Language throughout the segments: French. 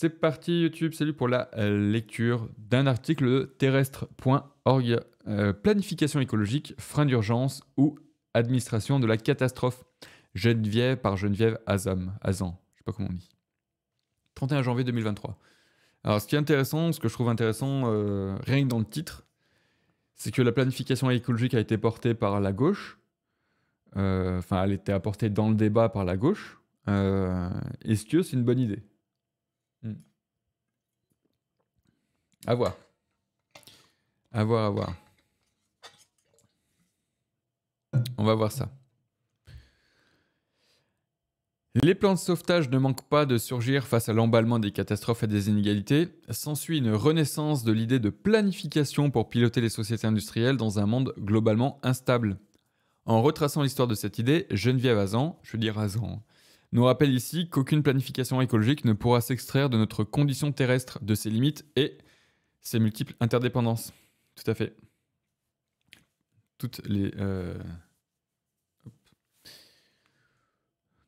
C'est parti YouTube, salut pour la euh, lecture d'un article de terrestre.org. Euh, planification écologique, frein d'urgence ou administration de la catastrophe. Geneviève par Geneviève Azam. Azan, je sais pas comment on dit. 31 janvier 2023. Alors ce qui est intéressant, ce que je trouve intéressant, euh, rien que dans le titre, c'est que la planification écologique a été portée par la gauche. enfin, elle était apportée dans le débat par la gauche. Est-ce que c'est une bonne idée a hmm. À voir. À voir, à voir. On va voir ça. Les plans de sauvetage ne manquent pas de surgir face à l'emballement des catastrophes et des inégalités. S'ensuit une renaissance de l'idée de planification pour piloter les sociétés industrielles dans un monde globalement instable. En retraçant l'histoire de cette idée, Geneviève Azan, je veux dire nous rappelle ici qu'aucune planification écologique ne pourra s'extraire de notre condition terrestre, de ses limites et ses multiples interdépendances. Tout à fait. Toutes les. Euh,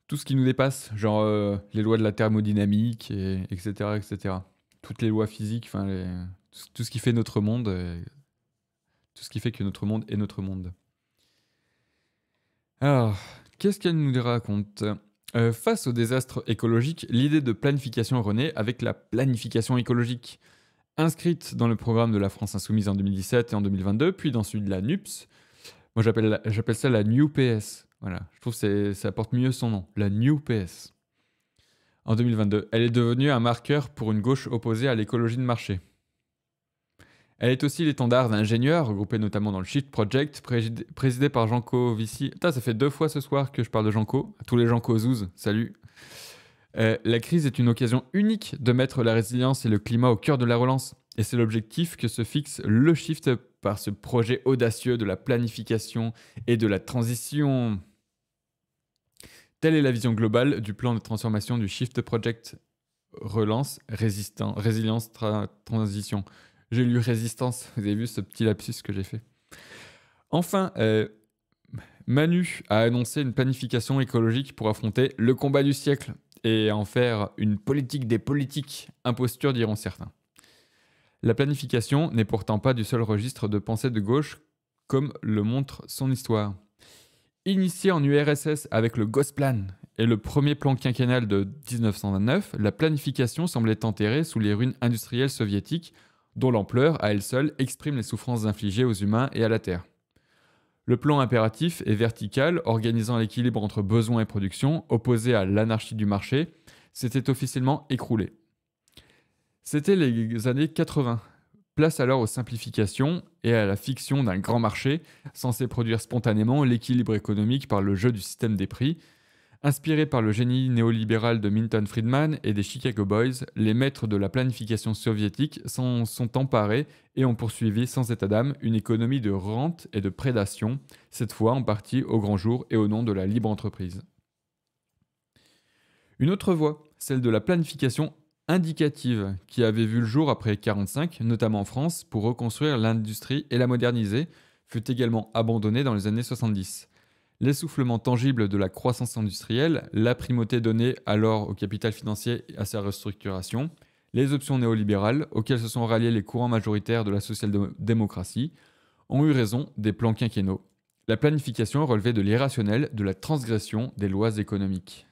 tout ce qui nous dépasse, genre euh, les lois de la thermodynamique, etc., etc. Toutes les lois physiques, enfin, tout ce qui fait notre monde, tout ce qui fait que notre monde est notre monde. Alors, qu'est-ce qu'elle nous raconte euh, face au désastre écologique, l'idée de planification renaît avec la planification écologique, inscrite dans le programme de la France Insoumise en 2017 et en 2022, puis dans celui de la NUPS. Moi, j'appelle ça la New PS. Voilà, je trouve que ça porte mieux son nom, la New PS. En 2022, elle est devenue un marqueur pour une gauche opposée à l'écologie de marché. Elle est aussi l'étendard d'ingénieurs, regroupés notamment dans le Shift Project, présidé par jean Vici. ça fait deux fois ce soir que je parle de Jean-Claude. Janko. Tous les Janko Zouz, salut. Euh, la crise est une occasion unique de mettre la résilience et le climat au cœur de la relance. Et c'est l'objectif que se fixe le Shift par ce projet audacieux de la planification et de la transition. Telle est la vision globale du plan de transformation du Shift Project Relance, Résilience, Transition. J'ai lu Résistance. Vous avez vu ce petit lapsus que j'ai fait. Enfin, euh, Manu a annoncé une planification écologique pour affronter le combat du siècle et en faire une politique des politiques, imposture diront certains. La planification n'est pourtant pas du seul registre de pensée de gauche, comme le montre son histoire. Initiée en URSS avec le Gosplan et le premier plan quinquennal de 1929, la planification semblait enterrée sous les ruines industrielles soviétiques dont l'ampleur, à elle seule, exprime les souffrances infligées aux humains et à la Terre. Le plan impératif et vertical, organisant l'équilibre entre besoin et production, opposé à l'anarchie du marché, s'était officiellement écroulé. C'était les années 80. Place alors aux simplifications et à la fiction d'un grand marché censé produire spontanément l'équilibre économique par le jeu du système des prix, Inspirés par le génie néolibéral de Milton Friedman et des Chicago Boys, les maîtres de la planification soviétique s'en sont emparés et ont poursuivi sans état d'âme une économie de rente et de prédation, cette fois en partie au grand jour et au nom de la libre entreprise. Une autre voie, celle de la planification indicative, qui avait vu le jour après 1945, notamment en France, pour reconstruire l'industrie et la moderniser, fut également abandonnée dans les années 70 l'essoufflement tangible de la croissance industrielle, la primauté donnée alors au capital financier et à sa restructuration, les options néolibérales auxquelles se sont ralliés les courants majoritaires de la social-démocratie ont eu raison des plans quinquennaux. La planification relevait de l'irrationnel, de la transgression des lois économiques.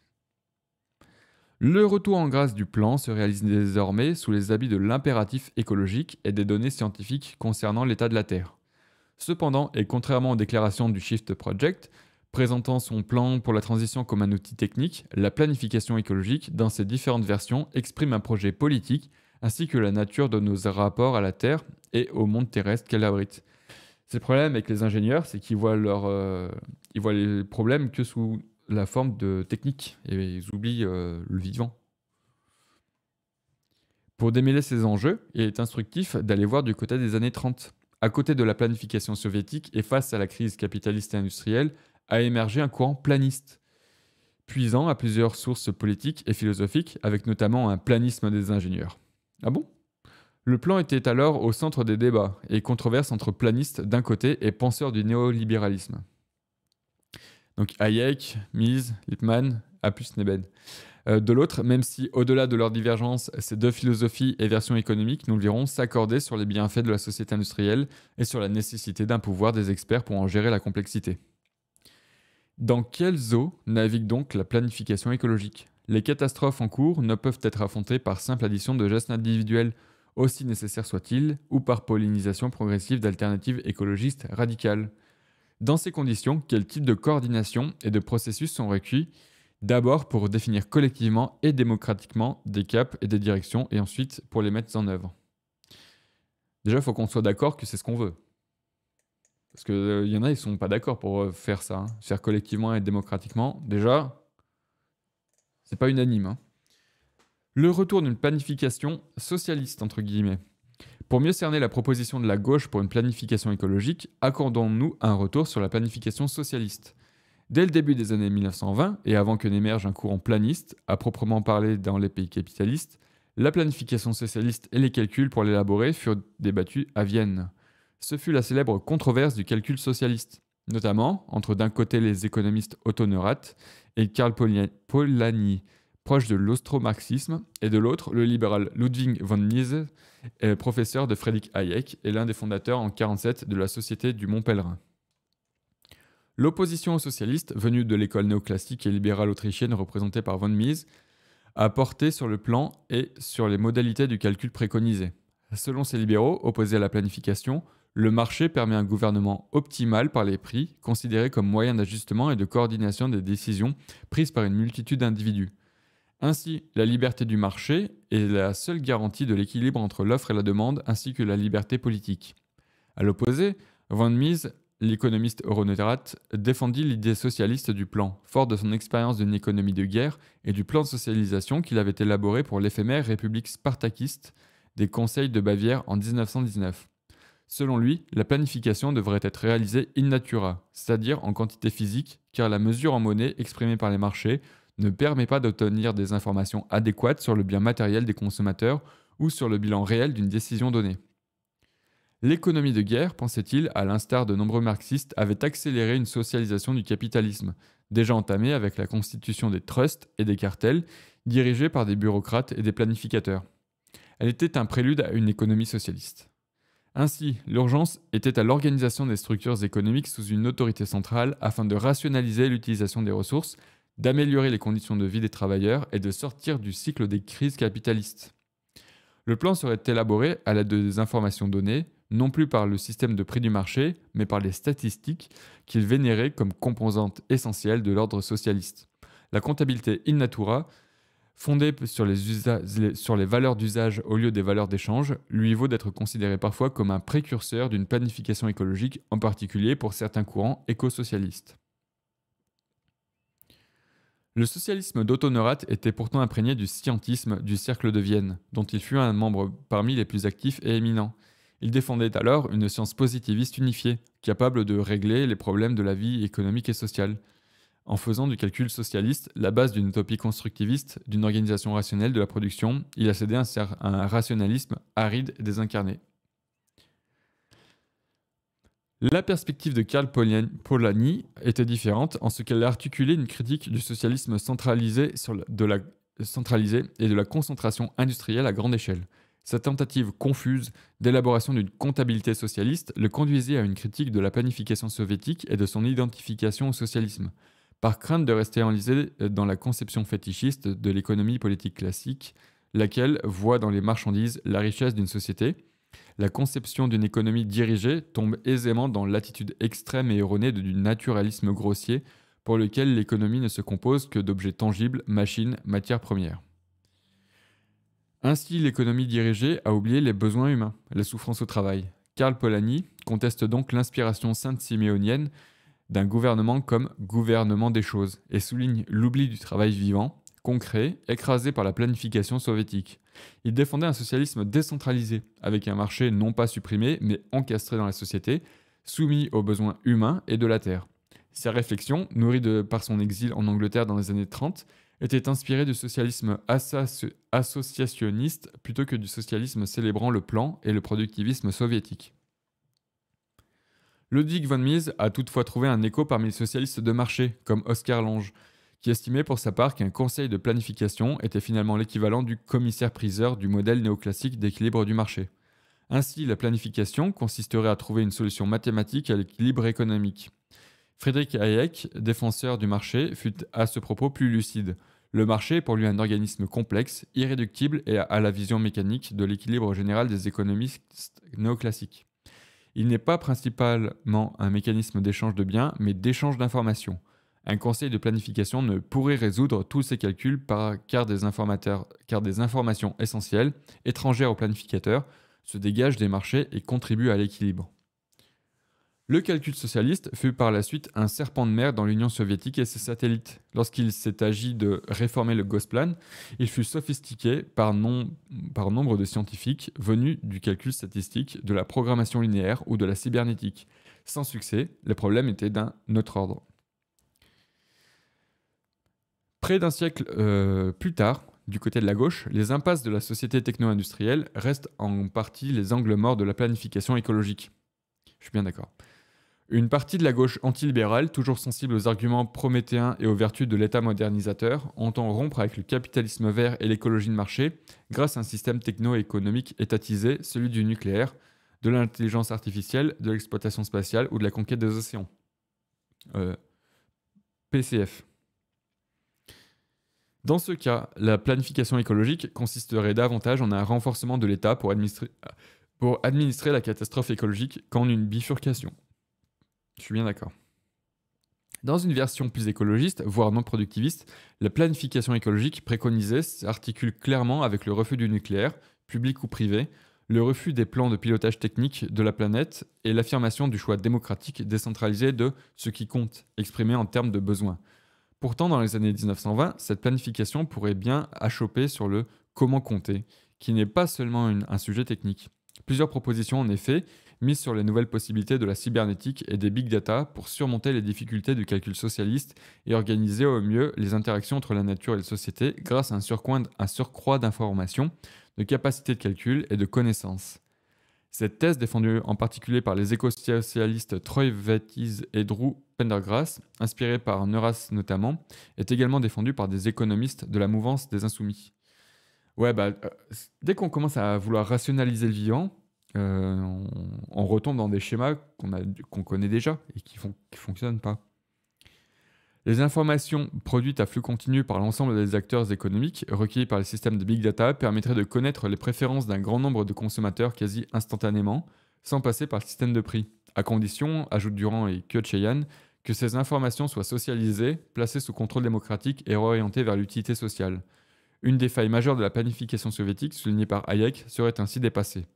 Le retour en grâce du plan se réalise désormais sous les habits de l'impératif écologique et des données scientifiques concernant l'état de la Terre. Cependant, et contrairement aux déclarations du Shift Project, présentant son plan pour la transition comme un outil technique, la planification écologique, dans ses différentes versions, exprime un projet politique, ainsi que la nature de nos rapports à la Terre et au monde terrestre qu'elle abrite. C'est le problème avec les ingénieurs, c'est qu'ils voient, leur, euh, voient les problèmes que sous la forme de technique, et ils oublient euh, le vivant. Pour démêler ces enjeux, il est instructif d'aller voir du côté des années 30. À côté de la planification soviétique et face à la crise capitaliste et industrielle, a émergé un courant planiste, puisant à plusieurs sources politiques et philosophiques, avec notamment un planisme des ingénieurs. Ah bon Le plan était alors au centre des débats et controverses entre planistes d'un côté et penseurs du néolibéralisme. Donc Hayek, Mises, Lippmann, Apus Neben. Euh, de l'autre, même si au-delà de leurs divergences, ces deux philosophies et versions économiques, nous le verrons, s'accordaient sur les bienfaits de la société industrielle et sur la nécessité d'un pouvoir des experts pour en gérer la complexité. Dans quelles eaux navigue donc la planification écologique Les catastrophes en cours ne peuvent être affrontées par simple addition de gestes individuels, aussi nécessaires soient-ils, ou par pollinisation progressive d'alternatives écologistes radicales. Dans ces conditions, quel type de coordination et de processus sont requis D'abord pour définir collectivement et démocratiquement des caps et des directions, et ensuite pour les mettre en œuvre. Déjà, il faut qu'on soit d'accord que c'est ce qu'on veut. Parce qu'il euh, y en a, ils sont pas d'accord pour euh, faire ça. Faire hein. collectivement et démocratiquement, déjà, c'est pas unanime. Hein. Le retour d'une planification socialiste, entre guillemets. Pour mieux cerner la proposition de la gauche pour une planification écologique, accordons-nous un retour sur la planification socialiste. Dès le début des années 1920, et avant que n'émerge un courant planiste, à proprement parler dans les pays capitalistes, la planification socialiste et les calculs pour l'élaborer furent débattus à Vienne ce fut la célèbre controverse du calcul socialiste, notamment entre d'un côté les économistes Otto Neurath et Karl Polanyi, proche de l'austromarxisme, et de l'autre le libéral Ludwig von Mises, euh, professeur de Friedrich Hayek et l'un des fondateurs en 1947 de la Société du Mont Pèlerin. L'opposition aux socialistes, venue de l'école néoclassique et libérale autrichienne représentée par von Mises, a porté sur le plan et sur les modalités du calcul préconisé. Selon ces libéraux, opposés à la planification, le marché permet un gouvernement optimal par les prix, considéré comme moyen d'ajustement et de coordination des décisions prises par une multitude d'individus. Ainsi, la liberté du marché est la seule garantie de l'équilibre entre l'offre et la demande, ainsi que la liberté politique. À l'opposé, Van Mies, l'économiste euronérate, défendit l'idée socialiste du plan, fort de son expérience d'une économie de guerre et du plan de socialisation qu'il avait élaboré pour l'éphémère République spartakiste des conseils de Bavière en 1919. Selon lui, la planification devrait être réalisée in natura, c'est-à-dire en quantité physique, car la mesure en monnaie exprimée par les marchés ne permet pas d'obtenir des informations adéquates sur le bien matériel des consommateurs ou sur le bilan réel d'une décision donnée. L'économie de guerre, pensait-il, à l'instar de nombreux marxistes, avait accéléré une socialisation du capitalisme, déjà entamée avec la constitution des trusts et des cartels, dirigés par des bureaucrates et des planificateurs. Elle était un prélude à une économie socialiste. Ainsi, l'urgence était à l'organisation des structures économiques sous une autorité centrale afin de rationaliser l'utilisation des ressources, d'améliorer les conditions de vie des travailleurs et de sortir du cycle des crises capitalistes. Le plan serait élaboré à l'aide des informations données, non plus par le système de prix du marché, mais par les statistiques qu'il vénérait comme composante essentielle de l'ordre socialiste. La comptabilité in natura Fondé sur les, valeurs d'usage au lieu des valeurs d'échange, lui vaut d'être considéré parfois comme un précurseur d'une planification écologique, en particulier pour certains courants éco-socialistes. Le socialisme Neurath était pourtant imprégné du scientisme du Cercle de Vienne, dont il fut un membre parmi les plus actifs et éminents. Il défendait alors une science positiviste unifiée, capable de régler les problèmes de la vie économique et sociale, en faisant du calcul socialiste la base d'une utopie constructiviste, d'une organisation rationnelle de la production, il a cédé à un rationalisme aride et désincarné. La perspective de Karl Polanyi était différente en ce qu'elle articulait une critique du socialisme centralisé, et de la concentration industrielle à grande échelle. Sa tentative confuse d'élaboration d'une comptabilité socialiste le conduisait à une critique de la planification soviétique et de son identification au socialisme par crainte de rester enlisé euh, dans la conception fétichiste de l'économie politique classique, laquelle voit dans les marchandises la richesse d'une société. La conception d'une économie dirigée tombe aisément dans l'attitude extrême et erronée du naturalisme grossier pour lequel l'économie ne se compose que d'objets tangibles, machines, matières premières. Ainsi, l'économie dirigée a oublié les besoins humains, la souffrance au travail. Karl Polanyi conteste donc l'inspiration sainte-siméonienne d'un gouvernement comme gouvernement des choses et souligne l'oubli du travail vivant, concret, écrasé par la planification soviétique. Il défendait un socialisme décentralisé, avec un marché non pas supprimé, mais encastré dans la société, soumis aux besoins humains et de la terre. Sa réflexions, nourries par son exil en Angleterre dans les années 30, était inspirée du socialisme associationniste plutôt que du socialisme célébrant le plan et le productivisme soviétique. Ludwig von Mies a toutefois trouvé un écho parmi les socialistes de marché, comme Oscar Lange, qui estimait pour sa part qu'un conseil de planification était finalement l'équivalent du commissaire-priseur du modèle néoclassique d'équilibre du marché. Ainsi, la planification consisterait à trouver une solution mathématique à l'équilibre économique. Frédéric Hayek, défenseur du marché, fut à ce propos plus lucide. Le marché est pour lui un organisme complexe, irréductible et à la vision mécanique de l'équilibre général des économistes néoclassiques. Il n'est pas principalement un mécanisme d'échange de biens, mais d'échange d'informations. Un conseil de planification ne pourrait résoudre tous ces calculs par, car, des informations essentielles, étrangères au planificateurs, se dégagent des marchés et contribuent à l'équilibre. Le calcul socialiste fut par la suite un serpent de mer dans l'Union soviétique et ses satellites. Lorsqu'il s'est agi de réformer le Gosplan, il fut sophistiqué par, nombre de scientifiques venus du calcul statistique, de la programmation linéaire ou de la cybernétique. Sans succès, les problèmes étaient d'un autre ordre. Près d'un siècle euh, plus tard, du côté de la gauche, les impasses de la société techno-industrielle restent en partie les angles morts de la planification écologique. Je suis bien d'accord. Une partie de la gauche antilibérale, toujours sensible aux arguments prométhéens et aux vertus de l'État modernisateur, entend rompre avec le capitalisme vert et l'écologie de marché grâce à un système techno-économique étatisé, celui du nucléaire, de l'intelligence artificielle, de l'exploitation spatiale ou de la conquête des océans. Euh, PCF. Dans ce cas, la planification écologique consisterait davantage en un renforcement de l'État pour administrer la catastrophe écologique qu'en une bifurcation. Je suis bien d'accord. Dans une version plus écologiste, voire non productiviste, la planification écologique préconisée s'articule clairement avec le refus du nucléaire, public ou privé, le refus des plans de pilotage technique de la planète et l'affirmation du choix démocratique décentralisé de ce qui compte, exprimé en termes de besoins. Pourtant, dans les années 1920, cette planification pourrait bien achoper sur le comment compter, qui n'est pas seulement un sujet technique. Plusieurs propositions, en effet, mise sur les nouvelles possibilités de la cybernétique et des big data pour surmonter les difficultés du calcul socialiste et organiser au mieux les interactions entre la nature et la société grâce à un, surcroît d'informations, de capacités de calcul et de connaissances. Cette thèse, défendue en particulier par les éco-socialistes Troy Vettis et Drew Pendergrass, inspirée par Neuras notamment, est également défendue par des économistes de la mouvance des Insoumis. Ouais, bah, euh, dès qu'on commence à vouloir rationaliser le vivant, euh, on, retombe dans des schémas qu'on connaît déjà et qui ne fonctionnent pas. Les informations produites à flux continu par l'ensemble des acteurs économiques recueillies par le système de big data permettraient de connaître les préférences d'un grand nombre de consommateurs quasi instantanément, sans passer par le système de prix, à condition, ajoute Durand et Cheyan, que ces informations soient socialisées, placées sous contrôle démocratique et réorientées vers l'utilité sociale. Une des failles majeures de la planification soviétique, soulignée par Hayek, serait ainsi dépassée.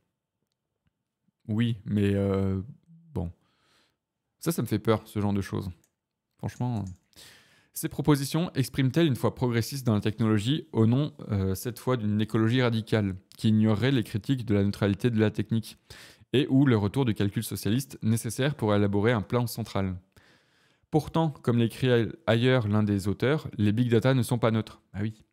Oui, mais euh, bon. Ça, ça me fait peur, ce genre de choses. Franchement. Euh, ces propositions expriment-elles une fois progressiste dans la technologie au nom, euh, cette fois, d'une écologie radicale, qui ignorerait les critiques de la neutralité de la technique, et ou le retour du calcul socialiste nécessaire pour élaborer un plan central Pourtant, comme l'écrit ailleurs l'un des auteurs, les big data ne sont pas neutres. Ah oui.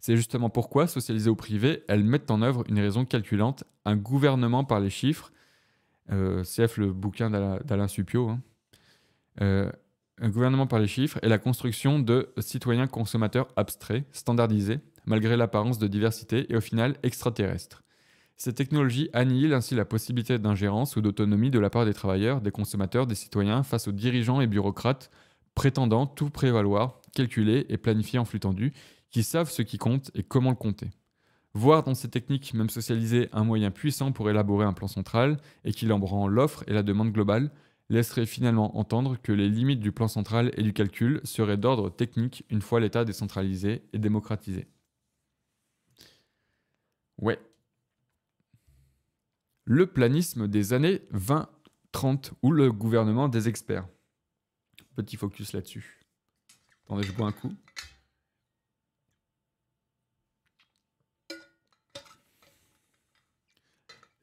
C'est justement pourquoi, socialisées ou privé, elles mettent en œuvre une raison calculante, un gouvernement par les chiffres, CF, euh, le bouquin d'Alain Supio, hein. euh, un gouvernement par les chiffres et la construction de citoyens consommateurs abstraits, standardisés, malgré l'apparence de diversité et au final extraterrestres. Ces technologies annihilent ainsi la possibilité d'ingérence ou d'autonomie de la part des travailleurs, des consommateurs, des citoyens face aux dirigeants et bureaucrates prétendant tout prévaloir, calculer et planifier en flux tendu, qui savent ce qui compte et comment le compter. Voir dans ces techniques, même socialisées, un moyen puissant pour élaborer un plan central et qu'il en l'offre et la demande globale, laisserait finalement entendre que les limites du plan central et du calcul seraient d'ordre technique une fois l'État décentralisé et démocratisé. Ouais. Le planisme des années 20-30 ou le gouvernement des experts. Petit focus là-dessus. Attendez, je bois un coup.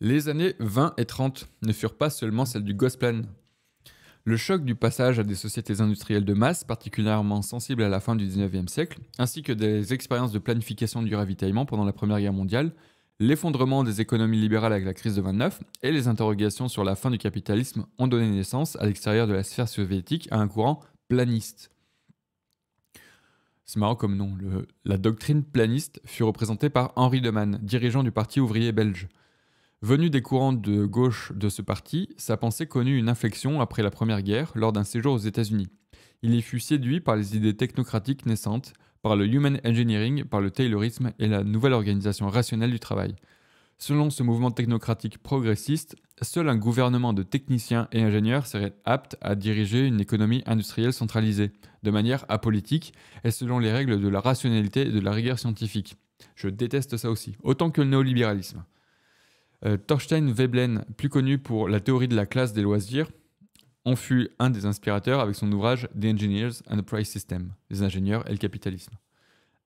Les années 20 et 30 ne furent pas seulement celles du Gosplan. Le choc du passage à des sociétés industrielles de masse, particulièrement sensibles à la fin du 19e siècle, ainsi que des expériences de planification du ravitaillement pendant la Première Guerre mondiale, l'effondrement des économies libérales avec la crise de 29 et les interrogations sur la fin du capitalisme ont donné naissance, à l'extérieur de la sphère soviétique, à un courant planiste. C'est marrant comme nom. la doctrine planiste fut représentée par Henri de Man, dirigeant du Parti ouvrier belge. Venu des courants de gauche de ce parti, sa pensée connut une inflexion après la Première Guerre lors d'un séjour aux États-Unis. Il y fut séduit par les idées technocratiques naissantes, par le human engineering, par le taylorisme et la nouvelle organisation rationnelle du travail. Selon ce mouvement technocratique progressiste, seul un gouvernement de techniciens et ingénieurs serait apte à diriger une économie industrielle centralisée, de manière apolitique et selon les règles de la rationalité et de la rigueur scientifique. Je déteste ça aussi, autant que le néolibéralisme. Euh, Thorstein Veblen, plus connu pour la théorie de la classe des loisirs, en fut un des inspirateurs avec son ouvrage The Engineers and the Price System, les ingénieurs et le capitalisme.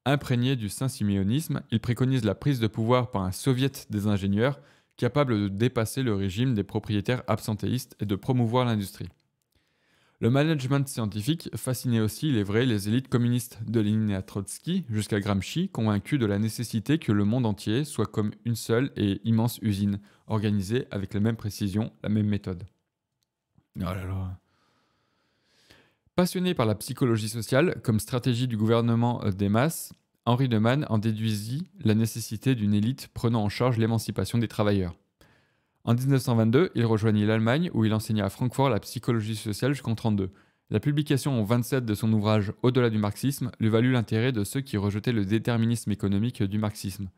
Imprégné du saint-siméonisme, il préconise la prise de pouvoir par un soviet des ingénieurs capable de dépasser le régime des propriétaires absentéistes et de promouvoir l'industrie. Le management scientifique fascinait aussi, les est les élites communistes de Lénine à Trotsky jusqu'à Gramsci, convaincus de la nécessité que le monde entier soit comme une seule et immense usine, organisée avec la même précision, la même méthode. Oh Passionné par la psychologie sociale comme stratégie du gouvernement euh, des masses, Henri de Man en déduisit la nécessité d'une élite prenant en charge l'émancipation des travailleurs. En 1922, il rejoignit l'Allemagne où il enseigna à Francfort la psychologie sociale jusqu'en 1932. La publication en 27 de son ouvrage Au-delà du marxisme lui valut l'intérêt de ceux qui rejetaient le déterminisme économique du marxisme.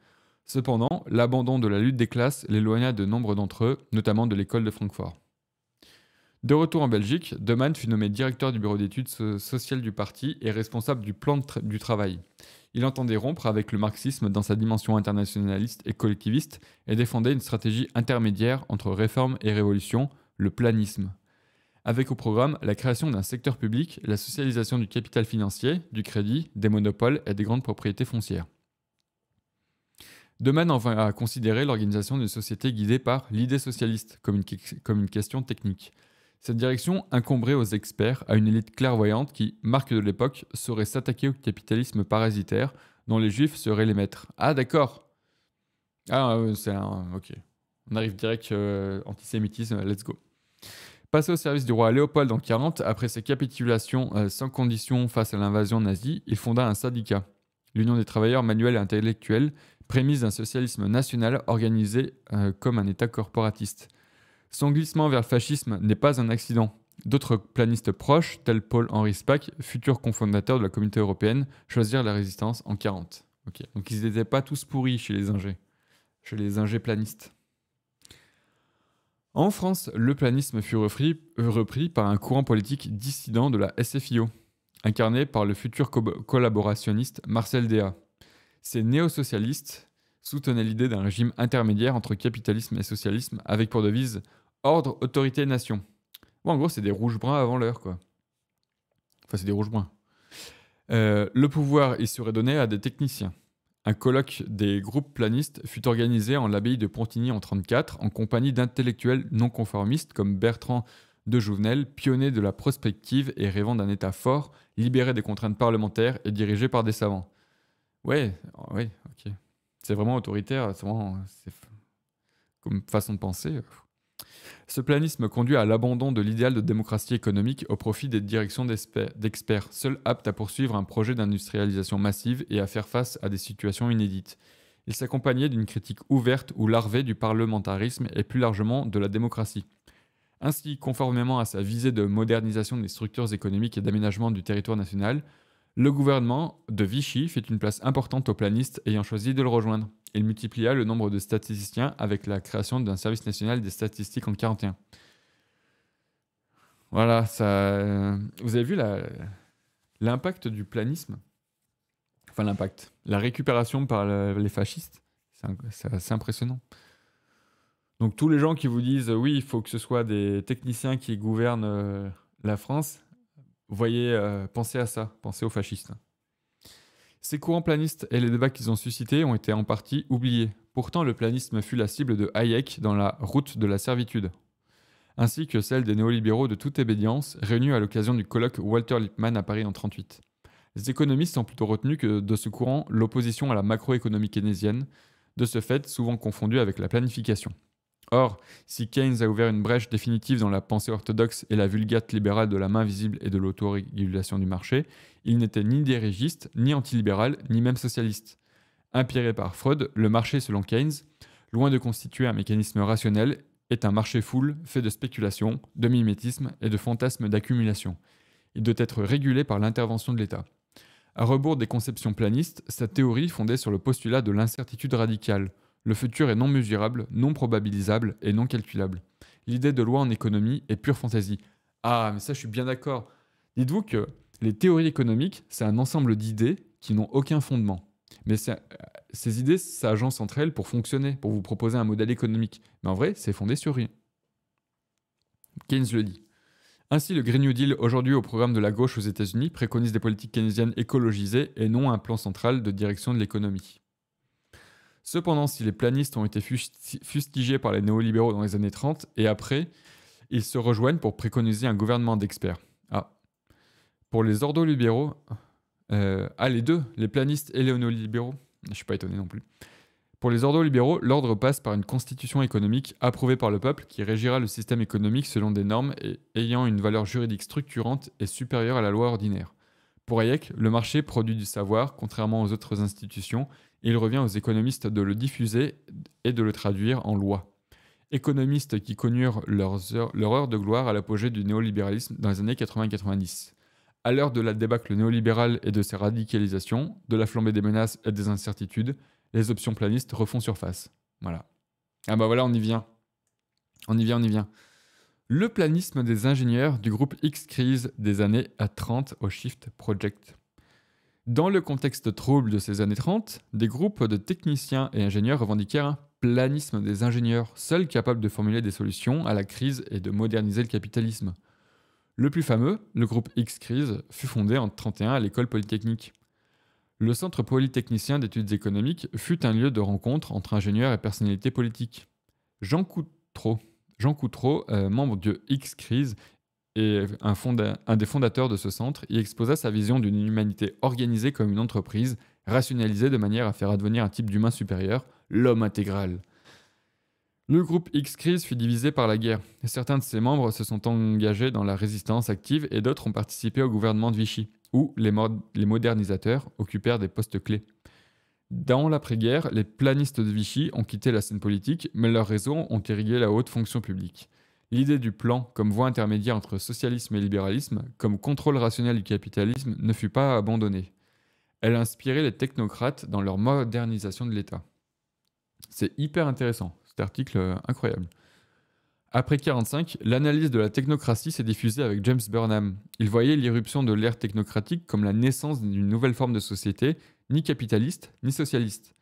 Cependant, l'abandon de la lutte des classes l'éloigna de nombre d'entre eux, notamment de l'école de Francfort. De retour en Belgique, Demann fut nommé directeur du bureau d'études sociales du parti et responsable du plan du travail il entendait rompre avec le marxisme dans sa dimension internationaliste et collectiviste et défendait une stratégie intermédiaire entre réforme et révolution, le planisme. Avec au programme la création d'un secteur public, la socialisation du capital financier, du crédit, des monopoles et des grandes propriétés foncières. De enfin à considérer l'organisation d'une société guidée par l'idée socialiste comme une question technique. Cette direction incomberait aux experts, à une élite clairvoyante qui, marque de l'époque, saurait s'attaquer au capitalisme parasitaire dont les juifs seraient les maîtres. Ah d'accord Ah euh, c'est un... ok. On arrive direct euh, antisémitisme, let's go. Passé au service du roi Léopold en 40, après ses capitulations euh, sans condition face à l'invasion nazie, il fonda un syndicat, l'Union des travailleurs manuels et intellectuels, prémisse d'un socialisme national organisé comme un État corporatiste. Son glissement vers le fascisme n'est pas un accident. D'autres planistes proches, tels Paul-Henri Spack, futur cofondateur de la communauté européenne, choisirent la résistance en 1940. Donc ils n'étaient pas tous pourris chez les ingés, chez les ingés planistes. En France, le planisme fut euh, repris, par un courant politique dissident de la SFIO, incarné par le futur collaborationniste Marcel Déat. Ces néo-socialistes soutenaient l'idée d'un régime intermédiaire entre capitalisme et socialisme, avec pour devise Ordre, autorité, nation. Bon, en gros, c'est des rouges-bruns avant l'heure, quoi. Enfin, c'est des rouges-bruns. Euh, le pouvoir, il serait donné à des techniciens. Un colloque des groupes planistes fut organisé en l'abbaye de Pontigny en 1934 en compagnie d'intellectuels non conformistes comme Bertrand de Jouvenel, pionnier de la prospective et rêvant d'un État fort, libéré des contraintes parlementaires et dirigé par des savants. Ouais, oh, ouais, ok. C'est vraiment autoritaire, c'est Comme façon de penser. Ce planisme conduit à l'abandon de l'idéal de démocratie économique au profit des directions d'experts, seuls aptes à poursuivre un projet d'industrialisation massive et à faire face à des situations inédites. Il s'accompagnait d'une critique ouverte ou larvée du parlementarisme et plus largement de la démocratie. Ainsi, conformément à sa visée de modernisation des structures économiques et d'aménagement du territoire national, le gouvernement de Vichy fait une place importante aux planistes ayant choisi de le rejoindre il multiplia le nombre de statisticiens avec la création d'un service national des statistiques en 41. Voilà, ça. Euh, vous avez vu l'impact du planisme Enfin, l'impact. La récupération par les fascistes, c'est impressionnant. Donc, tous les gens qui vous disent oui, il faut que ce soit des techniciens qui gouvernent euh, la France, voyez, euh, pensez à ça, pensez aux fascistes. Ces courants planistes et les débats qu'ils ont suscités ont été en partie oubliés. Pourtant, le planisme fut la cible de Hayek dans La route de la servitude, ainsi que celle des néolibéraux de toute obédience réunis à l'occasion du colloque Walter Lippmann à Paris en 1938. Les économistes ont plutôt retenu que de ce courant l'opposition à la macroéconomie keynésienne, de ce fait souvent confondue avec la planification. Or, si Keynes a ouvert une brèche définitive dans la pensée orthodoxe et la vulgate libérale de la main visible et de l'autorégulation du marché, il n'était ni dirigiste, ni antilibéral, ni même socialiste. Impiré par Freud, le marché, selon Keynes, loin de constituer un mécanisme rationnel, est un marché foule fait de spéculation, de mimétisme et de fantasmes d'accumulation. Il doit être régulé par l'intervention de l'État. À rebours des conceptions planistes, sa théorie fondée sur le postulat de l'incertitude radicale, le futur est non mesurable, non probabilisable et non calculable. L'idée de loi en économie est pure fantaisie. Ah, mais ça, je suis bien d'accord. Dites-vous que les théories économiques, c'est un ensemble d'idées qui n'ont aucun fondement. Mais euh, ces idées s'agencent entre elles pour fonctionner, pour vous proposer un modèle économique. Mais en vrai, c'est fondé sur rien. Keynes le dit. Ainsi, le Green New Deal, aujourd'hui au programme de la gauche aux États-Unis, préconise des politiques keynésiennes écologisées et non un plan central de direction de l'économie. Cependant, si les planistes ont été fustigés par les néolibéraux dans les années 30 et après, ils se rejoignent pour préconiser un gouvernement d'experts. Ah. Pour les ordolibéraux... Euh, ah, les deux, les planistes et les néolibéraux. Je ne suis pas étonné non plus. Pour les ordolibéraux, l'ordre passe par une constitution économique approuvée par le peuple qui régira le système économique selon des normes et ayant une valeur juridique structurante et supérieure à la loi ordinaire. Pour Hayek, le marché produit du savoir, contrairement aux autres institutions, il revient aux économistes de le diffuser et de le traduire en loi. Économistes qui connurent leur heure de gloire à l'apogée du néolibéralisme dans les années 80-90. À l'heure de la débâcle néolibérale et de ses radicalisations, de la flambée des menaces et des incertitudes, les options planistes refont surface. Voilà. Ah bah voilà, on y vient. On y vient, on y vient. Le planisme des ingénieurs du groupe X-Crise des années à 30 au Shift Project. Dans le contexte trouble de ces années 30, des groupes de techniciens et ingénieurs revendiquèrent un planisme des ingénieurs, seuls capables de formuler des solutions à la crise et de moderniser le capitalisme. Le plus fameux, le groupe X-Crise, fut fondé en 1931 à l'école polytechnique. Le Centre polytechnicien d'études économiques fut un lieu de rencontre entre ingénieurs et personnalités politiques. Jean Coutreau, Jean euh, membre de X-Crise, et un, des fondateurs de ce centre y exposa sa vision d'une humanité organisée comme une entreprise, rationalisée de manière à faire advenir un type d'humain supérieur, l'homme intégral. Le groupe X-Crise fut divisé par la guerre. Certains de ses membres se sont engagés dans la résistance active et d'autres ont participé au gouvernement de Vichy, où les, les modernisateurs occupèrent des postes clés. Dans l'après-guerre, les planistes de Vichy ont quitté la scène politique, mais leurs réseaux ont irrigué la haute fonction publique. L'idée du plan comme voie intermédiaire entre socialisme et libéralisme, comme contrôle rationnel du capitalisme, ne fut pas abandonnée. Elle inspirait les technocrates dans leur modernisation de l'État. C'est hyper intéressant, cet article euh, incroyable. Après 1945, l'analyse de la technocratie s'est diffusée avec James Burnham. Il voyait l'irruption de l'ère technocratique comme la naissance d'une nouvelle forme de société, ni capitaliste, ni socialiste.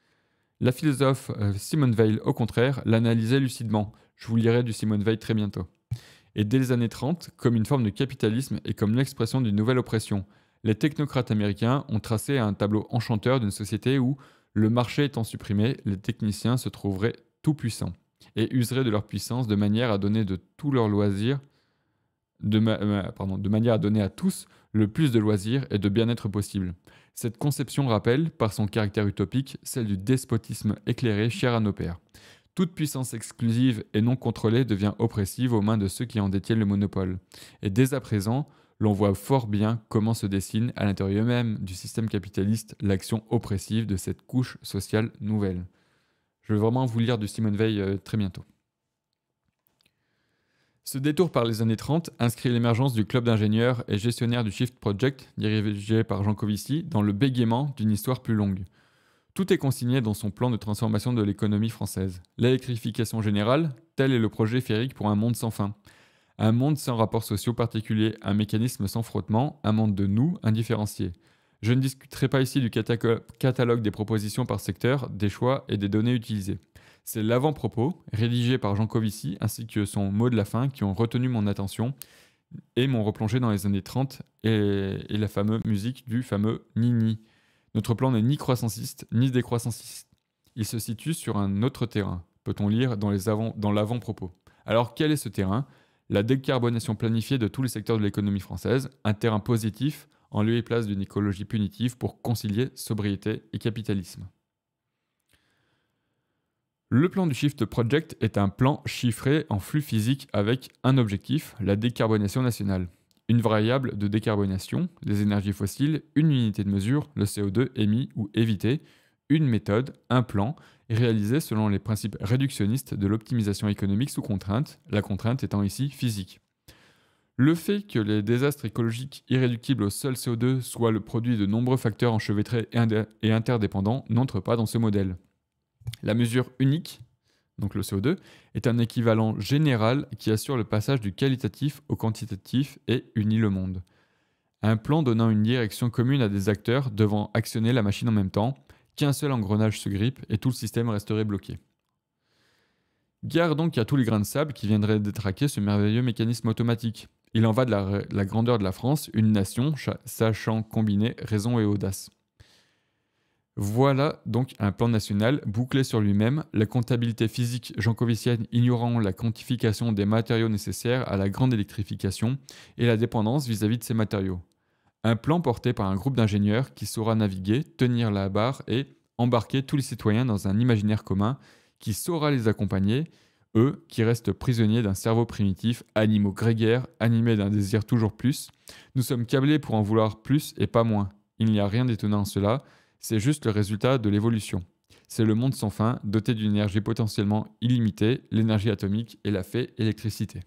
La philosophe euh, Simone Weil, au contraire, l'analysait lucidement. Je vous lirai du Simone Veil très bientôt. Et dès les années 30, comme une forme de capitalisme et comme l'expression d'une nouvelle oppression, les technocrates américains ont tracé un tableau enchanteur d'une société où, le marché étant supprimé, les techniciens se trouveraient tout-puissants et useraient de leur puissance de manière à donner de tous leurs loisirs, de, euh, de manière à donner à tous le plus de loisirs et de bien-être possible. Cette conception rappelle, par son caractère utopique, celle du despotisme éclairé cher à nos pères. Toute puissance exclusive et non contrôlée devient oppressive aux mains de ceux qui en détiennent le monopole. Et dès à présent, l'on voit fort bien comment se dessine à l'intérieur même du système capitaliste l'action oppressive de cette couche sociale nouvelle. Je vais vraiment vous lire du Simone Veil euh, très bientôt. Ce détour par les années 30 inscrit l'émergence du club d'ingénieurs et gestionnaires du Shift Project, dirigé par Jean Covici dans le bégaiement d'une histoire plus longue. Tout est consigné dans son plan de transformation de l'économie française. L'électrification générale, tel est le projet férique pour un monde sans fin. Un monde sans rapports sociaux particuliers, un mécanisme sans frottement, un monde de nous indifférencié. Je ne discuterai pas ici du catalogue des propositions par secteur, des choix et des données utilisées. C'est l'avant-propos, rédigé par Jean Covici, ainsi que son mot de la fin, qui ont retenu mon attention et m'ont replongé dans les années 30 et la fameuse musique du fameux Nini. Notre plan n'est ni croissanciste ni décroissanciste. Il se situe sur un autre terrain, peut-on lire dans l'avant-propos. Alors quel est ce terrain La décarbonation planifiée de tous les secteurs de l'économie française, un terrain positif en lieu et place d'une écologie punitive pour concilier sobriété et capitalisme. Le plan du Shift Project est un plan chiffré en flux physique avec un objectif, la décarbonation nationale une variable de décarbonation, les énergies fossiles, une unité de mesure, le CO2 émis ou évité, une méthode, un plan, réalisé selon les principes réductionnistes de l'optimisation économique sous contrainte, la contrainte étant ici physique. Le fait que les désastres écologiques irréductibles au seul CO2 soient le produit de nombreux facteurs enchevêtrés et interdépendants n'entre pas dans ce modèle. La mesure unique donc le CO2, est un équivalent général qui assure le passage du qualitatif au quantitatif et unit le monde. Un plan donnant une direction commune à des acteurs devant actionner la machine en même temps, qu'un seul engrenage se grippe et tout le système resterait bloqué. Gare donc à tous les grains de sable qui viendraient détraquer ce merveilleux mécanisme automatique. Il en va de la, la grandeur de la France, une nation, sachant combiner raison et audace. Voilà donc un plan national bouclé sur lui-même, la comptabilité physique jankovicienne ignorant la quantification des matériaux nécessaires à la grande électrification et la dépendance vis-à-vis de ces matériaux. Un plan porté par un groupe d'ingénieurs qui saura naviguer, tenir la barre et embarquer tous les citoyens dans un imaginaire commun qui saura les accompagner, eux qui restent prisonniers d'un cerveau primitif, animaux grégaires, animés d'un désir toujours plus. Nous sommes câblés pour en vouloir plus et pas moins. Il n'y a rien d'étonnant en cela c'est juste le résultat de l'évolution. C'est le monde sans fin, doté d'une énergie potentiellement illimitée, l'énergie atomique et la fée électricité.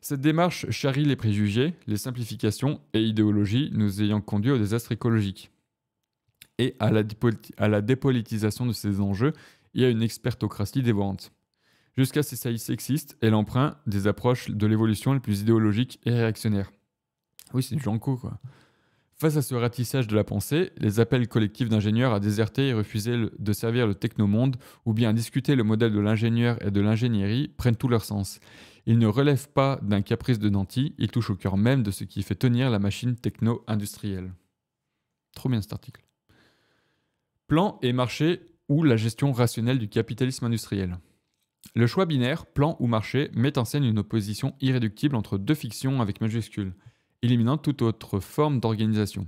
Cette démarche charrie les préjugés, les simplifications et idéologies nous ayant conduit au désastre écologique et à la, à la dépolitisation de ces enjeux et à une expertocratie dévorante. Jusqu'à ces saillies sexistes et l'emprunt des approches de l'évolution les plus idéologiques et réactionnaires. Oui, c'est du Janko, quoi. Face à ce ratissage de la pensée, les appels collectifs d'ingénieurs à déserter et refuser de servir le technomonde ou bien discuter le modèle de l'ingénieur et de l'ingénierie prennent tout leur sens. Ils ne relèvent pas d'un caprice de Nanti, ils touchent au cœur même de ce qui fait tenir la machine techno-industrielle. Trop bien cet article. Plan et marché ou la gestion rationnelle du capitalisme industriel. Le choix binaire, plan ou marché, met en scène une opposition irréductible entre deux fictions avec majuscules éliminant toute autre forme d'organisation.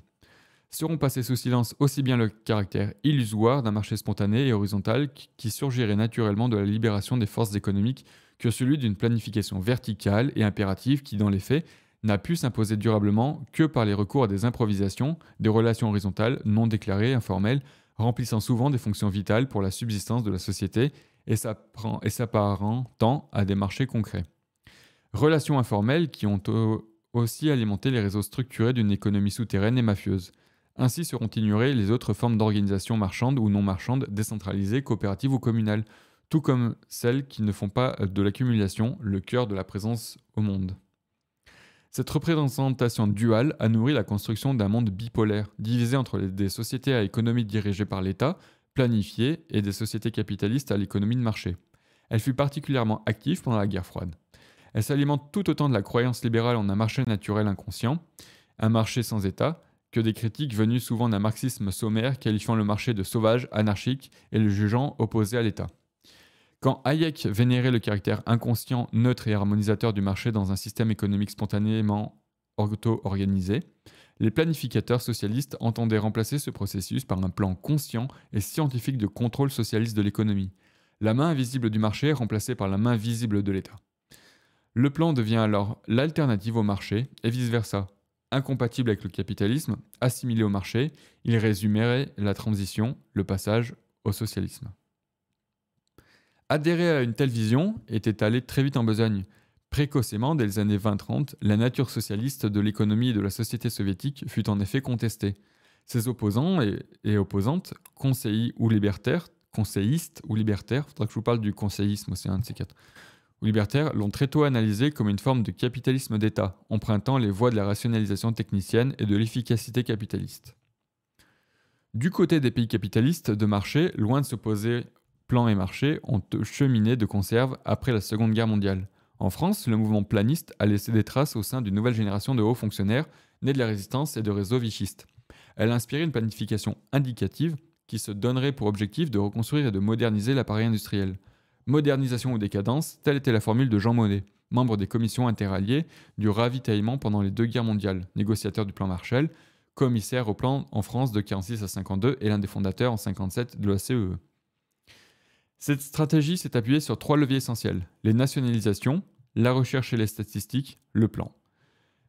Seront passés sous silence aussi bien le caractère illusoire d'un marché spontané et horizontal qui surgirait naturellement de la libération des forces économiques que celui d'une planification verticale et impérative qui, dans les faits, n'a pu s'imposer durablement que par les recours à des improvisations, des relations horizontales non déclarées, informelles, remplissant souvent des fonctions vitales pour la subsistance de la société et s'apparentant à des marchés concrets. Relations informelles qui ont aussi alimenter les réseaux structurés d'une économie souterraine et mafieuse. Ainsi seront ignorées les autres formes d'organisation marchande ou non marchande, décentralisées, coopératives ou communales, tout comme celles qui ne font pas de l'accumulation le cœur de la présence au monde. Cette représentation duale a nourri la construction d'un monde bipolaire, divisé entre des sociétés à économie dirigée par l'État, planifiées, et des sociétés capitalistes à l'économie de marché. Elle fut particulièrement active pendant la guerre froide. Elle s'alimente tout autant de la croyance libérale en un marché naturel inconscient, un marché sans État, que des critiques venues souvent d'un marxisme sommaire qualifiant le marché de sauvage, anarchique et le jugeant opposé à l'État. Quand Hayek vénérait le caractère inconscient, neutre et harmonisateur du marché dans un système économique spontanément auto-organisé, les planificateurs socialistes entendaient remplacer ce processus par un plan conscient et scientifique de contrôle socialiste de l'économie. La main invisible du marché remplacée par la main visible de l'État. Le plan devient alors l'alternative au marché et vice-versa. Incompatible avec le capitalisme, assimilé au marché, il résumerait la transition, le passage au socialisme. Adhérer à une telle vision était allé très vite en besogne. Précocement, dès les années 20-30, la nature socialiste de l'économie et de la société soviétique fut en effet contestée. Ses opposants et, opposantes, conseillers ou libertaires, conseillistes ou libertaires, faudra que je vous parle du conseillisme, c'est un de ces quatre, ou libertaires l'ont très tôt analysé comme une forme de capitalisme d'État, empruntant les voies de la rationalisation technicienne et de l'efficacité capitaliste. Du côté des pays capitalistes de marché, loin de s'opposer plan et marché, ont cheminé de conserve après la Seconde Guerre mondiale. En France, le mouvement planiste a laissé des traces au sein d'une nouvelle génération de hauts fonctionnaires nés de la résistance et de réseaux vichistes. Elle a inspiré une planification indicative qui se donnerait pour objectif de reconstruire et de moderniser l'appareil industriel modernisation ou décadence, telle était la formule de Jean Monnet, membre des commissions interalliées du ravitaillement pendant les deux guerres mondiales, négociateur du plan Marshall, commissaire au plan en France de 1946 à 52 et l'un des fondateurs en 57 de la CEE. Cette stratégie s'est appuyée sur trois leviers essentiels les nationalisations, la recherche et les statistiques, le plan.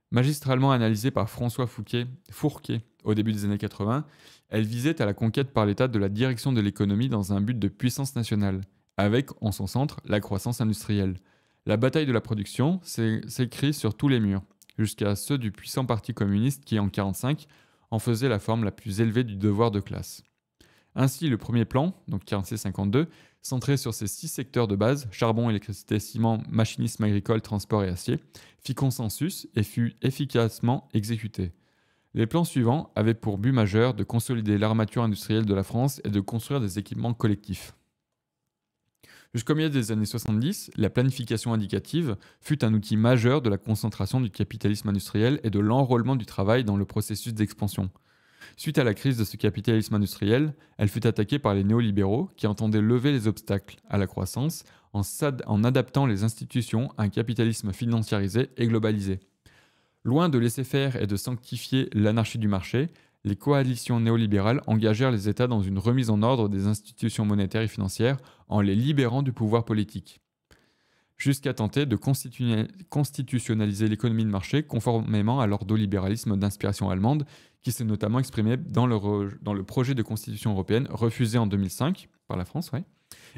Magistralement analysée par François Fouquet, Fourquet au début des années 80, elle visait à la conquête par l'État de la direction de l'économie dans un but de puissance nationale avec en son centre la croissance industrielle. La bataille de la production s'écrit sur tous les murs, jusqu'à ceux du puissant parti communiste qui, en 1945, en faisait la forme la plus élevée du devoir de classe. Ainsi, le premier plan, donc 46-52, centré sur ces six secteurs de base, charbon, électricité, ciment, machinisme agricole, transport et acier, fit consensus et fut efficacement exécuté. Les plans suivants avaient pour but majeur de consolider l'armature industrielle de la France et de construire des équipements collectifs. Jusqu'au milieu des années 70, la planification indicative fut un outil majeur de la concentration du capitalisme industriel et de l'enrôlement du travail dans le processus d'expansion. Suite à la crise de ce capitalisme industriel, elle fut attaquée par les néolibéraux qui entendaient lever les obstacles à la croissance en, en adaptant les institutions à un capitalisme financiarisé et globalisé. Loin de laisser faire et de sanctifier l'anarchie du marché, les coalitions néolibérales engagèrent les États dans une remise en ordre des institutions monétaires et financières en les libérant du pouvoir politique, jusqu'à tenter de constitutionnaliser l'économie de marché conformément à l'ordolibéralisme d'inspiration allemande, qui s'est notamment exprimé dans le, projet de constitution européenne refusé en 2005 par la France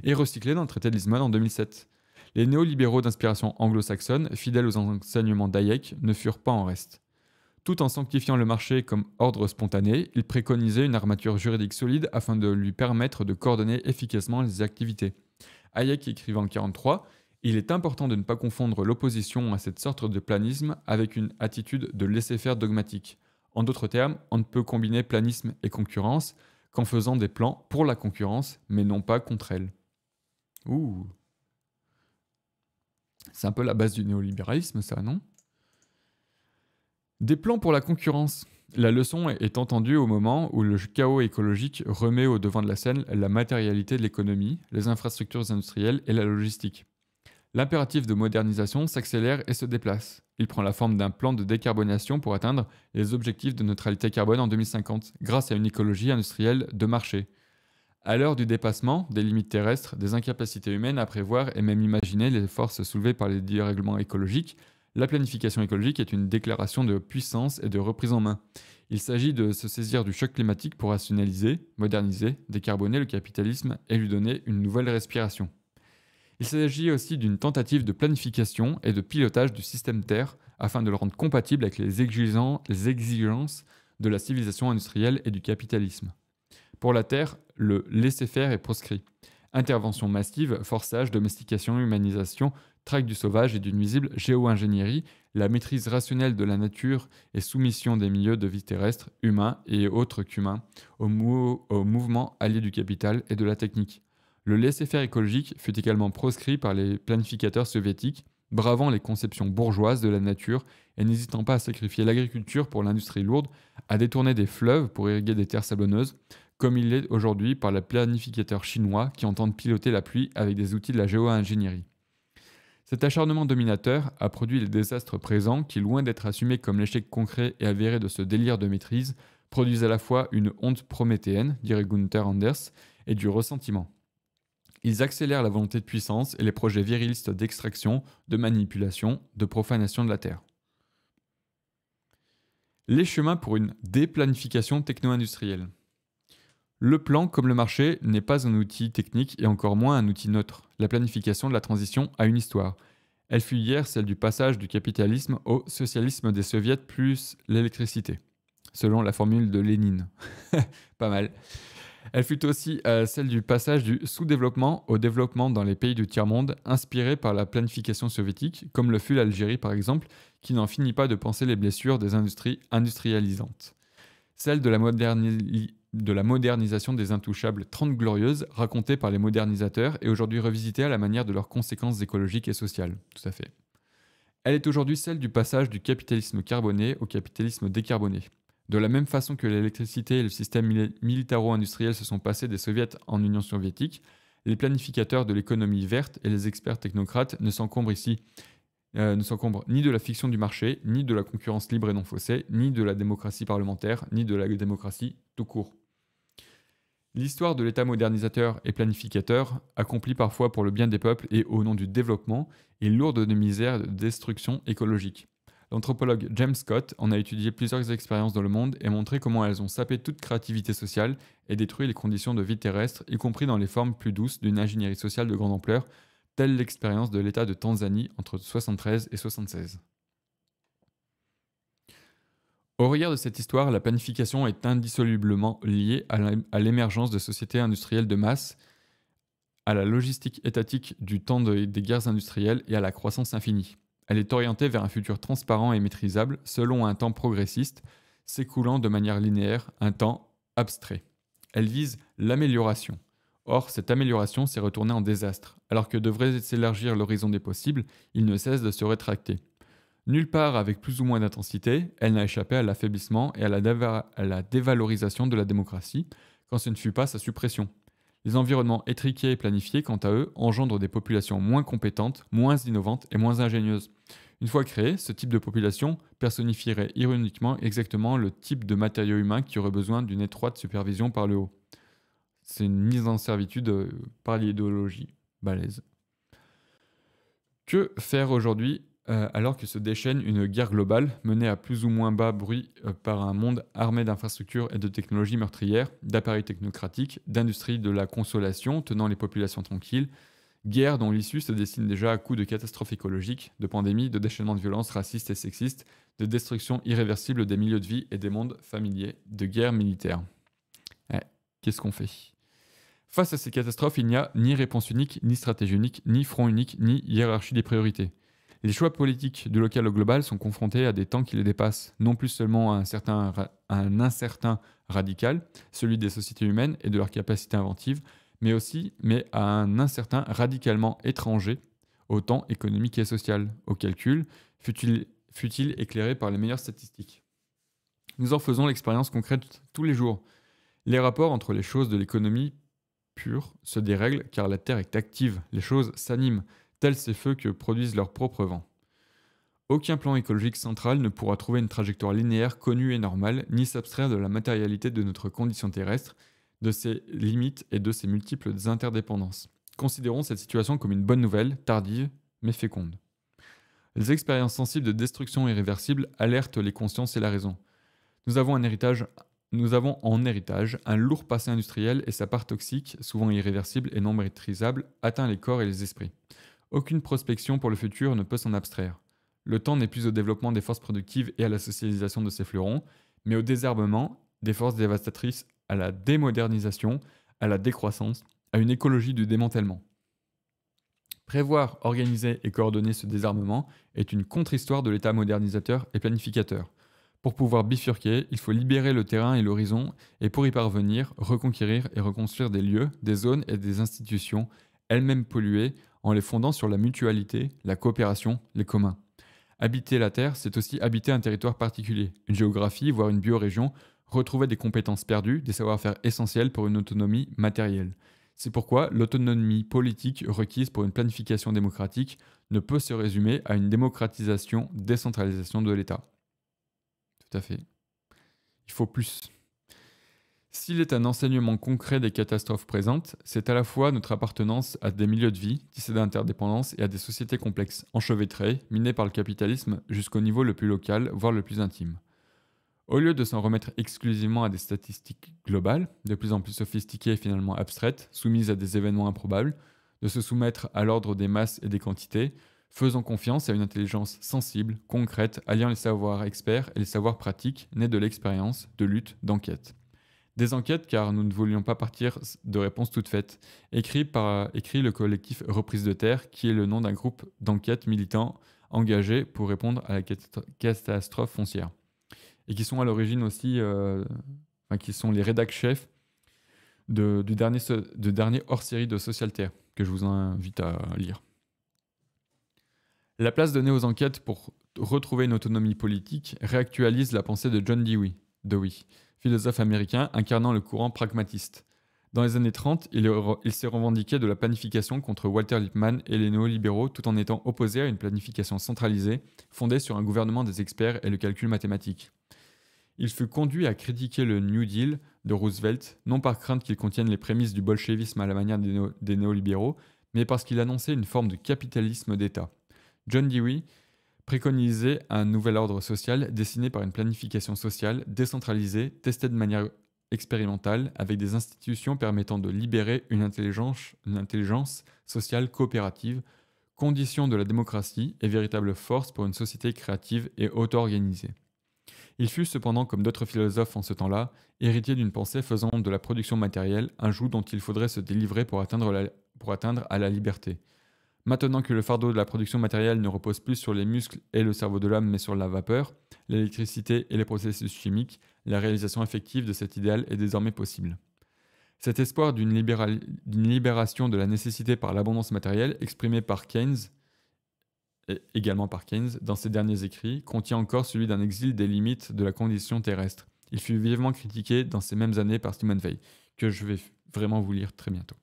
et recyclé dans le traité de Lisbonne en 2007. Les néolibéraux d'inspiration anglo-saxonne, fidèles aux enseignements d'Hayek, ne furent pas en reste. Tout en sanctifiant le marché comme ordre spontané, il préconisait une armature juridique solide afin de lui permettre de coordonner efficacement les activités. Hayek écrivait en 1943 Il est important de ne pas confondre l'opposition à cette sorte de planisme avec une attitude de laisser-faire dogmatique. En d'autres termes, on ne peut combiner planisme et concurrence qu'en faisant des plans pour la concurrence, mais non pas contre elle. Ouh C'est un peu la base du néolibéralisme, ça, non des plans pour la concurrence. La leçon est entendue au moment où le chaos écologique remet au devant de la scène la matérialité de l'économie, les infrastructures industrielles et la logistique. L'impératif de modernisation s'accélère et se déplace. Il prend la forme d'un plan de décarbonation pour atteindre les objectifs de neutralité carbone en 2050 grâce à une écologie industrielle de marché. À l'heure du dépassement des limites terrestres, des incapacités humaines à prévoir et même imaginer les forces soulevées par les dérèglements écologiques, la planification écologique est une déclaration de puissance et de reprise en main. Il s'agit de se saisir du choc climatique pour rationaliser, moderniser, décarboner le capitalisme et lui donner une nouvelle respiration. Il s'agit aussi d'une tentative de planification et de pilotage du système Terre afin de le rendre compatible avec les, exigences de la civilisation industrielle et du capitalisme. Pour la Terre, le laisser-faire est proscrit intervention massive, forçage, domestication, humanisation, traque du sauvage et du nuisible, géo-ingénierie, la maîtrise rationnelle de la nature et soumission des milieux de vie terrestre, humains et autres qu'humains, au, mouvement allié du capital et de la technique. Le laisser-faire écologique fut également proscrit par les planificateurs soviétiques, bravant les conceptions bourgeoises de la nature et n'hésitant pas à sacrifier l'agriculture pour l'industrie lourde, à détourner des fleuves pour irriguer des terres sablonneuses, comme il l'est aujourd'hui par les planificateurs chinois qui entendent piloter la pluie avec des outils de la géo-ingénierie. Cet acharnement dominateur a produit les désastres présents qui, loin d'être assumés comme l'échec concret et avéré de ce délire de maîtrise, produisent à la fois une honte prométhéenne, dirait Gunther Anders, et du ressentiment. Ils accélèrent la volonté de puissance et les projets virilistes d'extraction, de manipulation, de profanation de la Terre. Les chemins pour une déplanification techno-industrielle. Le plan, comme le marché, n'est pas un outil technique et encore moins un outil neutre. La planification de la transition a une histoire. Elle fut hier celle du passage du capitalisme au socialisme des soviets plus l'électricité, selon la formule de Lénine. pas mal. Elle fut aussi euh, celle du passage du sous-développement au développement dans les pays du tiers-monde, inspiré par la planification soviétique, comme le fut l'Algérie par exemple, qui n'en finit pas de penser les blessures des industries industrialisantes. Celle de la modernisation de la modernisation des intouchables 30 glorieuses racontées par les modernisateurs et aujourd'hui revisitées à la manière de leurs conséquences écologiques et sociales. Tout à fait. Elle est aujourd'hui celle du passage du capitalisme carboné au capitalisme décarboné. De la même façon que l'électricité et le système militaro-industriel se sont passés des soviets en Union soviétique, les planificateurs de l'économie verte et les experts technocrates ne s'encombrent ici euh, ne s'encombrent ni de la fiction du marché, ni de la concurrence libre et non faussée, ni de la démocratie parlementaire, ni de la démocratie tout court. L'histoire de l'État modernisateur et planificateur, accompli parfois pour le bien des peuples et au nom du développement, est lourde de misères et de destruction écologique. L'anthropologue James Scott en a étudié plusieurs expériences dans le monde et montré comment elles ont sapé toute créativité sociale et détruit les conditions de vie terrestre, y compris dans les formes plus douces d'une ingénierie sociale de grande ampleur, telle l'expérience de l'État de Tanzanie entre 1973 et 1976. Au regard de cette histoire, la planification est indissolublement liée à l'émergence de sociétés industrielles de masse, à la logistique étatique du temps des guerres industrielles et à la croissance infinie. Elle est orientée vers un futur transparent et maîtrisable selon un temps progressiste, s'écoulant de manière linéaire, un temps abstrait. Elle vise l'amélioration. Or, cette amélioration s'est retournée en désastre. Alors que devrait s'élargir l'horizon des possibles, il ne cesse de se rétracter. Nulle part avec plus ou moins d'intensité, elle n'a échappé à l'affaiblissement et à la, dévalorisation de la démocratie quand ce ne fut pas sa suppression. Les environnements étriqués et planifiés, quant à eux, engendrent des populations moins compétentes, moins innovantes et moins ingénieuses. Une fois créée, ce type de population personnifierait ironiquement exactement le type de matériau humain qui aurait besoin d'une étroite supervision par le haut. C'est une mise en servitude euh, par l'idéologie. Balèze. Que faire aujourd'hui euh, alors que se déchaîne une guerre globale menée à plus ou moins bas bruit euh, par un monde armé d'infrastructures et de technologies meurtrières, d'appareils technocratiques, d'industries de la consolation tenant les populations tranquilles, guerre dont l'issue se dessine déjà à coups de catastrophes écologiques, de pandémies, de déchaînements de violences racistes et sexistes, de destruction irréversible des milieux de vie et des mondes familiers, de guerre militaire. Eh, qu'est-ce qu'on fait Face à ces catastrophes, il n'y a ni réponse unique, ni stratégie unique, ni front unique, ni hiérarchie des priorités. Les choix politiques du local au global sont confrontés à des temps qui les dépassent, non plus seulement à un, certain, un incertain radical, celui des sociétés humaines et de leur capacité inventive, mais aussi mais à un incertain radicalement étranger au temps économique et social, au calcul, fut-il éclairé par les meilleures statistiques. Nous en faisons l'expérience concrète tous les jours. Les rapports entre les choses de l'économie pure se dérèglent car la Terre est active, les choses s'animent, tels ces feux que produisent leurs propres vents. Aucun plan écologique central ne pourra trouver une trajectoire linéaire connue et normale, ni s'abstraire de la matérialité de notre condition terrestre, de ses limites et de ses multiples interdépendances. Considérons cette situation comme une bonne nouvelle, tardive, mais féconde. Les expériences sensibles de destruction irréversible alertent les consciences et la raison. Nous avons, nous avons en héritage un lourd passé industriel et sa part toxique, souvent irréversible et non maîtrisable, atteint les corps et les esprits. Aucune prospection pour le futur ne peut s'en abstraire. Le temps n'est plus au développement des forces productives et à la socialisation de ces fleurons, mais au désarmement des forces dévastatrices, à la démodernisation, à la décroissance, à une écologie du démantèlement. Prévoir, organiser et coordonner ce désarmement est une contre-histoire de l'État modernisateur et planificateur. Pour pouvoir bifurquer, il faut libérer le terrain et l'horizon, et pour y parvenir, reconquérir et reconstruire des lieux, des zones et des institutions, elles-mêmes polluées, en les fondant sur la mutualité, la coopération, les communs. Habiter la Terre, c'est aussi habiter un territoire particulier, une géographie, voire une biorégion, retrouver des compétences perdues, des savoir-faire essentiels pour une autonomie matérielle. C'est pourquoi l'autonomie politique requise pour une planification démocratique ne peut se résumer à une démocratisation, décentralisation de l'État. Tout à fait. Il faut plus. S'il est un enseignement concret des catastrophes présentes, c'est à la fois notre appartenance à des milieux de vie, tissés d'interdépendance et à des sociétés complexes, enchevêtrées, minées par le capitalisme jusqu'au niveau le plus local, voire le plus intime. Au lieu de s'en remettre exclusivement à des statistiques globales, de plus en plus sophistiquées et finalement abstraites, soumises à des événements improbables, de se soumettre à l'ordre des masses et des quantités, faisant confiance à une intelligence sensible, concrète, alliant les savoirs experts et les savoirs pratiques, nés de l'expérience, de lutte, d'enquête. Des enquêtes car nous ne voulions pas partir de réponses toutes faites. Écrit par le collectif Reprise de Terre, qui est le nom d'un groupe d'enquêtes militants engagés pour répondre à la catastrophe foncière. Et qui sont à l'origine aussi, euh, enfin, qui sont les rédacteurs chefs de, du dernier, dernier hors-série de Social Terre, que je vous invite à lire. La place donnée aux enquêtes pour retrouver une autonomie politique réactualise la pensée de John Dewey philosophe américain incarnant le courant pragmatiste. Dans les années 30, il, s'est revendiqué de la planification contre Walter Lippmann et les néolibéraux tout en étant opposé à une planification centralisée fondée sur un gouvernement des experts et le calcul mathématique. Il fut conduit à critiquer le New Deal de Roosevelt, non par crainte qu'il contienne les prémices du bolchevisme à la manière des néolibéraux, mais parce qu'il annonçait une forme de capitalisme d'État. John Dewey Préconiser un nouvel ordre social dessiné par une planification sociale décentralisée, testée de manière expérimentale, avec des institutions permettant de libérer une intelligence, sociale coopérative, condition de la démocratie et véritable force pour une société créative et auto-organisée. Il fut cependant, comme d'autres philosophes en ce temps-là, héritier d'une pensée faisant de la production matérielle un joug dont il faudrait se délivrer pour atteindre, pour atteindre à la liberté. Maintenant que le fardeau de la production matérielle ne repose plus sur les muscles et le cerveau de l'homme mais sur la vapeur, l'électricité et les processus chimiques, la réalisation effective de cet idéal est désormais possible. Cet espoir d'une libération de la nécessité par l'abondance matérielle exprimé par Keynes, et également par Keynes, dans ses derniers écrits, contient encore celui d'un exil des limites de la condition terrestre. Il fut vivement critiqué dans ces mêmes années par Stephen Veil, que je vais vraiment vous lire très bientôt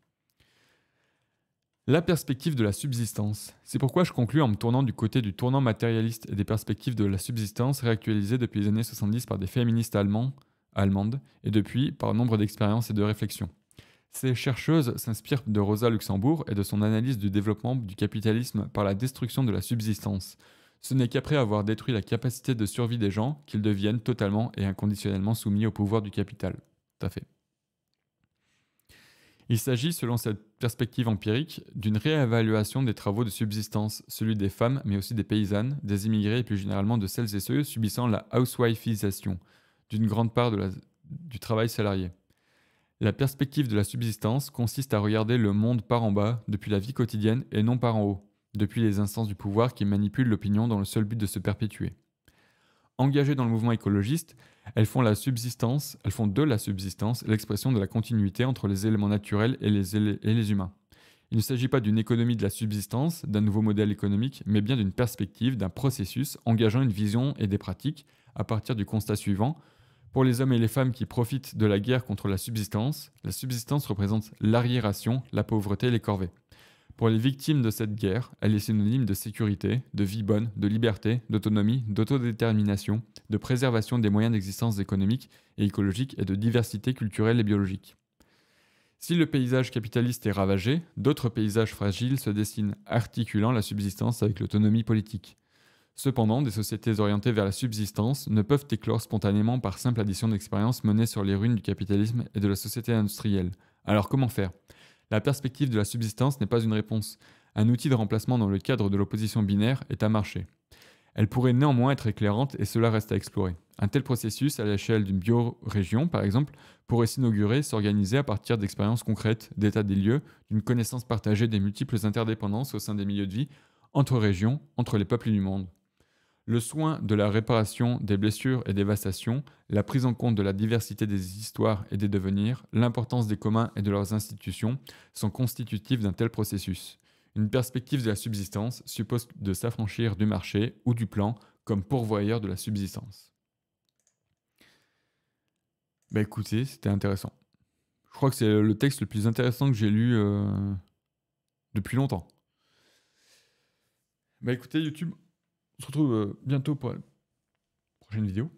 la perspective de la subsistance. C'est pourquoi je conclus en me tournant du côté du tournant matérialiste et des perspectives de la subsistance réactualisées depuis les années 70 par des féministes allemandes et depuis par nombre d'expériences et de réflexions. Ces chercheuses s'inspirent de Rosa Luxembourg et de son analyse du développement du capitalisme par la destruction de la subsistance. Ce n'est qu'après avoir détruit la capacité de survie des gens qu'ils deviennent totalement et inconditionnellement soumis au pouvoir du capital. Tout à fait. Il s'agit, selon cette perspective empirique, d'une réévaluation des travaux de subsistance, celui des femmes, mais aussi des paysannes, des immigrés et plus généralement de celles et ceux subissant la housewifeisation d'une grande part du travail salarié. La perspective de la subsistance consiste à regarder le monde par en bas, depuis la vie quotidienne et non par en haut, depuis les instances du pouvoir qui manipulent l'opinion dans le seul but de se perpétuer engagées dans le mouvement écologiste, elles font la subsistance, elles font de la subsistance l'expression de la continuité entre les éléments naturels et les, et les humains. Il ne s'agit pas d'une économie de la subsistance, d'un nouveau modèle économique, mais bien d'une perspective, d'un processus engageant une vision et des pratiques à partir du constat suivant. Pour les hommes et les femmes qui profitent de la guerre contre la subsistance, la subsistance représente l'arriération, la pauvreté et les corvées. Pour les victimes de cette guerre, elle est synonyme de sécurité, de vie bonne, de liberté, d'autonomie, d'autodétermination, de préservation des moyens d'existence économique et écologique et de diversité culturelle et biologique. Si le paysage capitaliste est ravagé, d'autres paysages fragiles se dessinent, articulant la subsistance avec l'autonomie politique. Cependant, des sociétés orientées vers la subsistance ne peuvent éclore spontanément par simple addition d'expériences menées sur les ruines du capitalisme et de la société industrielle. Alors comment faire la perspective de la subsistance n'est pas une réponse. Un outil de remplacement dans le cadre de l'opposition binaire est à marcher. Elle pourrait néanmoins être éclairante et cela reste à explorer. Un tel processus, à l'échelle d'une biorégion par exemple, pourrait s'inaugurer, s'organiser à partir d'expériences concrètes, d'états des lieux, d'une connaissance partagée des multiples interdépendances au sein des milieux de vie, entre régions, entre les peuples du monde le soin de la réparation des blessures et dévastations, la prise en compte de la diversité des histoires et des devenirs, l'importance des communs et de leurs institutions sont constitutifs d'un tel processus. Une perspective de la subsistance suppose de s'affranchir du marché ou du plan comme pourvoyeur de la subsistance. Bah écoutez, c'était intéressant. Je crois que c'est le texte le plus intéressant que j'ai lu euh, depuis longtemps. Bah écoutez YouTube, on se retrouve euh, bientôt pour la prochaine vidéo.